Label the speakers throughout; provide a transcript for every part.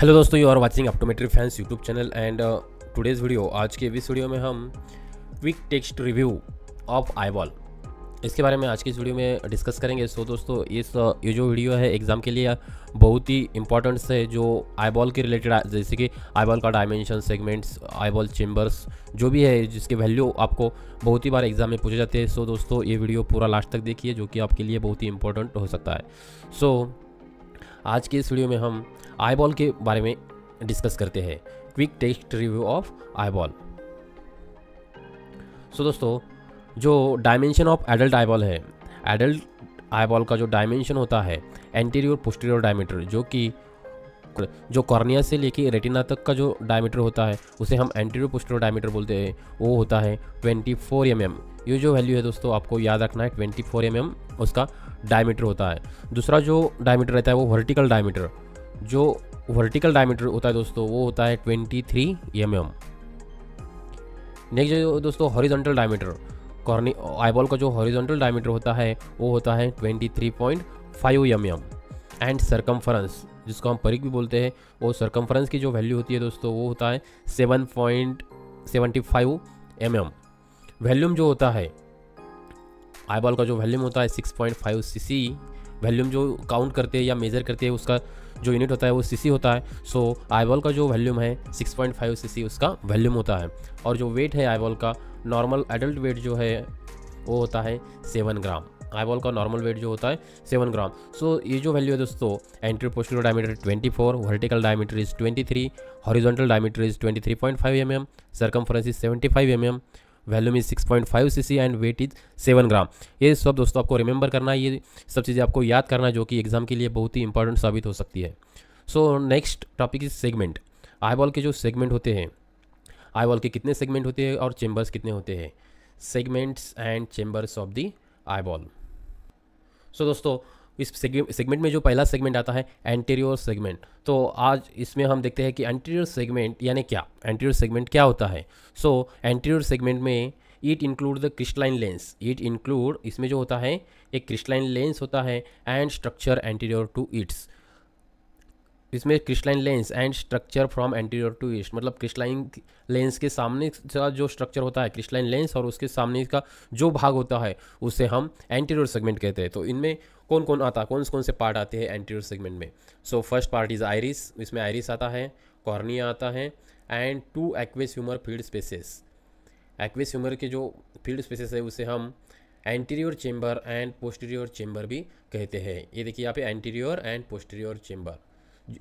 Speaker 1: Hello दोस्तों you are watching optometry fans YouTube channel and today's video आज के इस वीडियो में हम quick text review of eyeball इसके बारे में आज के इस वीडियो में डिस्कस करेंगे सो दोस्तों इस uh, ये जो वीडियो है एग्ज़ाम के लिए बहुत ही इंपॉर्टेंट है जो आईबॉल के रिलेटेड जैसे कि आईबॉल का डायमेंशन सेगमेंट्स आईबॉल चेम्बर्स जो भी है जिसके वैल्यू आपको बहुत ही बार एग्ज़ाम में पूछे जाते हैं सो दोस्तों ये वीडियो पूरा लास्ट तक देखिए जो कि आपके लिए बहुत ही इंपॉर्टेंट हो सकता है सो so, आज के इस वीडियो में हम आईबॉल के बारे में डिस्कस करते हैं quick test review of eyeball so दोस्तों जो डायमेंशन ऑफ एडल्ट आईबॉल है एडल्ट आईबॉल का जो डायमेंशन होता है एंटीरियर पोस्टीरियर डायमीटर जो कि जो कॉर्निया से लेके रेटिना तक का जो डायमीटर होता है उसे हम एंटीरियर पोस्टीरियर डायमीटर बोलते हैं वो होता है 24 फोर mm. ये जो वैल्यू है दोस्तों आपको याद रखना है 24 फोर mm उसका डायमीटर होता है दूसरा जो डायमीटर रहता है वो वर्टिकल डायमीटर जो वर्टिकल डायमीटर होता है दोस्तों वो होता है twenty three M M next जो दोस्तों हॉरिजॉन्टल डायमीटर कॉर्नी आईबॉल का जो हॉरिजॉन्टल डायमीटर होता है वो होता है twenty three point five M M and circumference जिसको हम परिक भी बोलते हैं वो सरकमफ्रेंस की जो वैल्यू होती है दोस्तों वो होता है seven point seventy five M M volume जो होता है आईबॉल का जो वैल्यूम होता है six point five C C volume जो काउंट करते हैं या मेज़र करते हैं उसका जो यूनिट होता है वो सीसी होता है सो आईबॉल का जो वैल्यूम है 6.5 सीसी उसका वैल्यूम होता है और जो वेट है आईबॉल का नॉर्मल एडल्ट वेट जो है वो होता है सेवन ग्राम आईबॉल का नॉर्मल वेट जो होता है सेवन ग्राम सो so, ये जो वैल्यू है दोस्तों entry poster diameter twenty four vertical diameter is twenty three horizontal diameter is twenty three point five M M फ्रेंस is five M M volume is 6.5 C and weight is 7 gram ये सब दोस्तों आपको remember करना है ये सब चीज़ें आपको याद करना जो कि एग्ज़ाम के लिए बहुत ही इंपॉर्टेंट साबित हो सकती है so next topic is segment eyeball के जो सेगमेंट होते हैं आई बॉल के कितने सेगमेंट होते हैं और चेंबर्स कितने होते हैं segments and chambers of the eyeball so दोस्तों इस सेगमेंट में जो पहला सेगमेंट आता है एंटीरियर सेगमेंट तो आज इसमें हम देखते हैं कि एंटीरियर सेगमेंट यानी क्या एंटीरियर सेगमेंट क्या होता है सो एंटीरियर सेगमेंट में it include the crystalline lens it include इसमें जो होता है एक क्रिस्टलाइन लेंस होता है and structure anterior to its इसमें crystalline lens and structure from anterior to east मतलब क्रिस्टलाइन लेंस के सामने का जो स्ट्रक्चर होता है क्रिस्टलाइन लेंस और उसके सामने का जो भाग होता है उसे हम एंटीरियर सेगमेंट कहते हैं तो इनमें कौन कौन आता है कौन कौन से पार्ट आते हैं एंटीरियर सेगमेंट में so first part is iris इसमें आयरिस आता है कॉर्निया आता है and two aqueous humour filled spaces aqueous humour के जो फील्ड स्पेसेस है उसे हम anterior chamber and posterior chamber भी कहते हैं ये देखिए यहाँ पे एंटीरियर एंड पोस्टीरियर चेंबर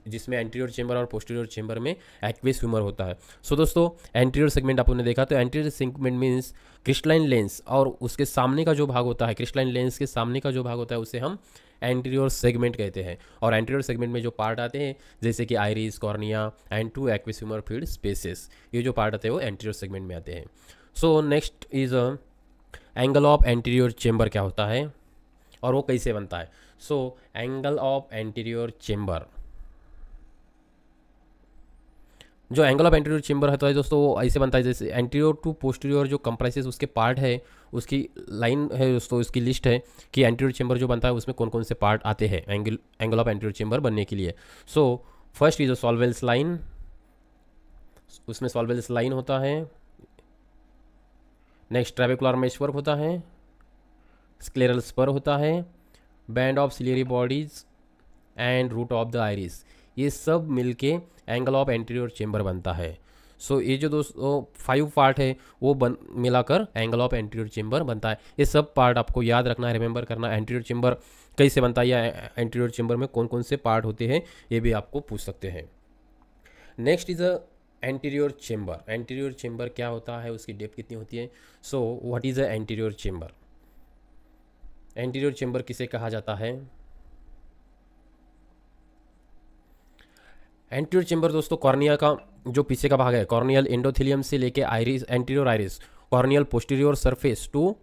Speaker 1: जिसमें एंटीरियर चेंबर और पोस्टीरियर चेंबर में एक्वेस ह्यूमर होता है सो so, दोस्तों एंटीरियर सेगमेंट आपने देखा तो anterior segment means crystalline lens और उसके सामने का जो भाग होता है क्रिस्टलाइन लेंस के सामने का जो भाग होता है उसे हम एंटीरियर सेगमेंट कहते हैं और एंटीरियर सेगमेंट में जो पार्ट आते हैं जैसे कि iris cornea and two aqueous humour filled spaces ये जो पार्ट आते हैं वो एंटीरियर सेगमेंट में आते हैं so next is angle of anterior chamber क्या होता है और वो कैसे बनता है so angle of anterior chamber जो एंगल ऑफ एंटीरियर चेंबर होता है दोस्तों वो ऐसे बनता है जैसे एंटीरियर टू पोस्टीरियर जो कंप्राइसेस उसके पार्ट है उसकी लाइन है दोस्तों उसकी लिस्ट है कि एंटीरियर चेंबर जो बनता है उसमें कौन कौन से पार्ट आते हैं angle angle of anterior chamber बनने के लिए so first is Schwalbe's line उसमें सॉल्वेंस लाइन होता है नेक्स्ट ट्रेबिकुलर मेशवर्क होता है स्क्लेरल स्पर होता है band of ciliary bodies and root of the iris ये सब मिलके एंगल ऑफ एंटीरियर चेंबर बनता है सो so, ये जो दोस्तों फाइव पार्ट है वो बन मिलाकर एंगल ऑफ एंटीरियर चेंबर बनता है ये सब पार्ट आपको याद रखना है रिमेंबर करना एंटीरियर चेंबर कैसे बनता है या एंटीरियर चेंबर में कौन कौन से पार्ट होते हैं ये भी आपको पूछ सकते हैं next is a anterior chamber anterior chamber क्या होता है उसकी डेप कितनी होती है so what is a anterior chamber anterior chamber किसे कहा जाता है एंटीरियर चैम्बर दोस्तों कॉर्निया का जो पीछे का भाग है कॉर्नियल एंडोथिलियम से लेके iris anterior iris corneal posterior surface to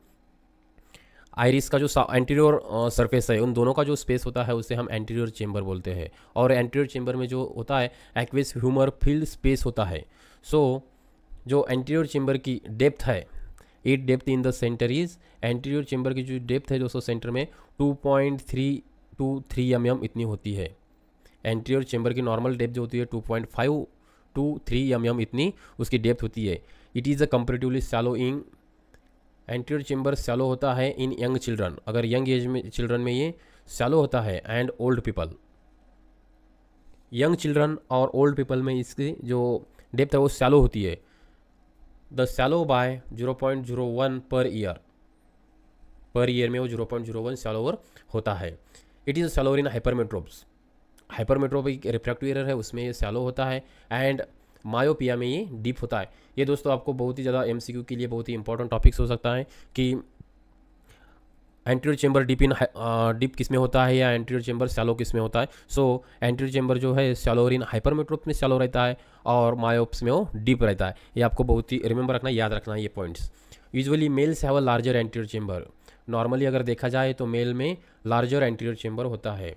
Speaker 1: iris का जो एंटीरियर सरफेस है उन दोनों का जो स्पेस होता है उसे हम एंटीरियर चेंबर बोलते हैं और एंटीरियर चेंबर में जो होता है एक्विस ह्यूमर फील्ड स्पेस होता है सो so, जो एंटीरियर चेंबर की डेप्थ है at depth in the centre is anterior chamber की जो डेप्थ है दोस्तों सेंटर में two point three two three M M इतनी होती है एंटीरियर चैम्बर की नॉर्मल डेप्थ जो होती है two point five two three M M इतनी उसकी डेप्थ होती है it is a comparatively shallow in anterior chamber shallow होता है इन यंग चिल्ड्रन अगर यंग एज में चिल्ड्रन में ये सैलो होता है and old people young children और ओल्ड पीपल में इसकी जो डेप्थ है वो सैलो होती है the shallow by zero point zero one per year per year में वो zero point zero one shallower होता है it is shallower in hypermetropes hypermetropic refractive error है उसमें ये सैलो होता है एंड मायोपिया में ये डीप होता है ये दोस्तों आपको बहुत ही ज़्यादा एम के लिए बहुत ही इंपॉर्टेंट टॉपिक्स हो सकता है कि anterior chamber deep in deep किस में होता है या एंटीरियर चैम्बर सैलो किस में होता है सो एंटीरियर चैम्बर जो है सैलोर इन हाइपरमेट्रोप में सैलो रहता है और मायोप्स में वो डीप रहता है ये आपको बहुत ही रिमेंबर रखना याद रखना है ये points usually males have a larger anterior chamber normally अगर देखा जाए तो मेल में लार्जर एंटीरियर चैम्बर होता है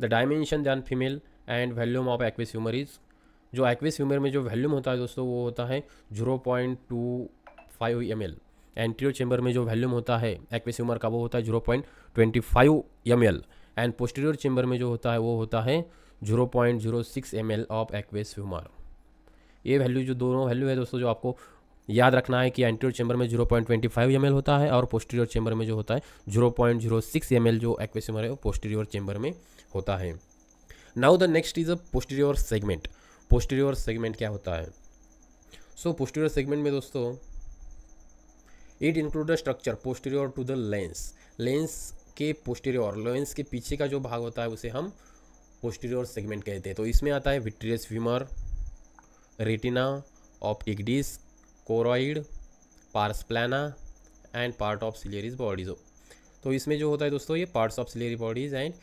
Speaker 1: the dimension than female and volume of aqueous humour is जो एक्विस ह्यूमर में जो वैल्यूम होता है दोस्तों वो होता है zero point two five M L anterior chamber में जो वैल्यूम होता है एक्विस ह्यूमर का वो होता है zero point twenty five M L and posterior chamber में जो होता है वो होता है zero point zero six M L of aqueous humour ये वैल्यू जो दोनों वैल्यू है दोस्तों जो आपको याद रखना है कि एंटीरियर चैम्बर में zero point twenty five M L होता है और पोस्टीरियर चैम्बर में जो होता है zero point zero six M L जो एक्विस ह्यूमर है वो पोस्टीरियर चैम्बर में होता है now the next is a posterior segment posterior segment क्या होता है सो पोस्टीरियर सेगमेंट में दोस्तों it include the structure posterior to the lens lens के पोस्टीरियर लेंस के पीछे का जो भाग होता है उसे हम पोस्टीरियर सेगमेंट कहते हैं तो इसमें आता है vitreous humour retina optic disc choroid pars plana and part of ciliaries bodies तो इसमें जो होता है दोस्तों ये parts of ciliary bodies and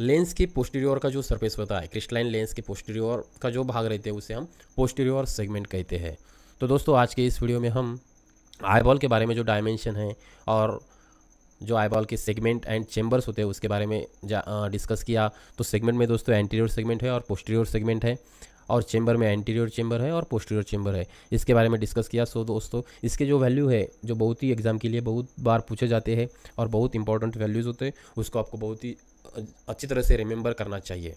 Speaker 1: lens की पोस्टीरियर का जो सरफेस होता है क्रिस्टलाइन लेंस के पोस्टीरियर का जो भाग रहते हैं उसे हम पोस्टीरियर सेगमेंट कहते हैं तो दोस्तों आज के इस वीडियो में हम आईबॉल के बारे में जो डायमेंशन है और जो आईबॉल के सेगमेंट एंड चेम्बर्स होते हैं उसके बारे में डिस्कस किया तो सेगमेंट में दोस्तों एंटीरियर सेगमेंट है और पोस्टीरियर सेगमेंट है और चेम्बर में एंटीरियर चेम्बर है और पोस्टीरियर चेम्बर है इसके बारे में डिस्कस किया सो दोस्तों इसके जो वैल्यू है जो बहुत ही एग्ज़ाम के लिए बहुत बार पूछे जाते हैं और बहुत इंपॉर्टेंट वैल्यूज़ होते हैं उसको आपको बहुत ही अच्छी तरह से रिमेंबर करना चाहिए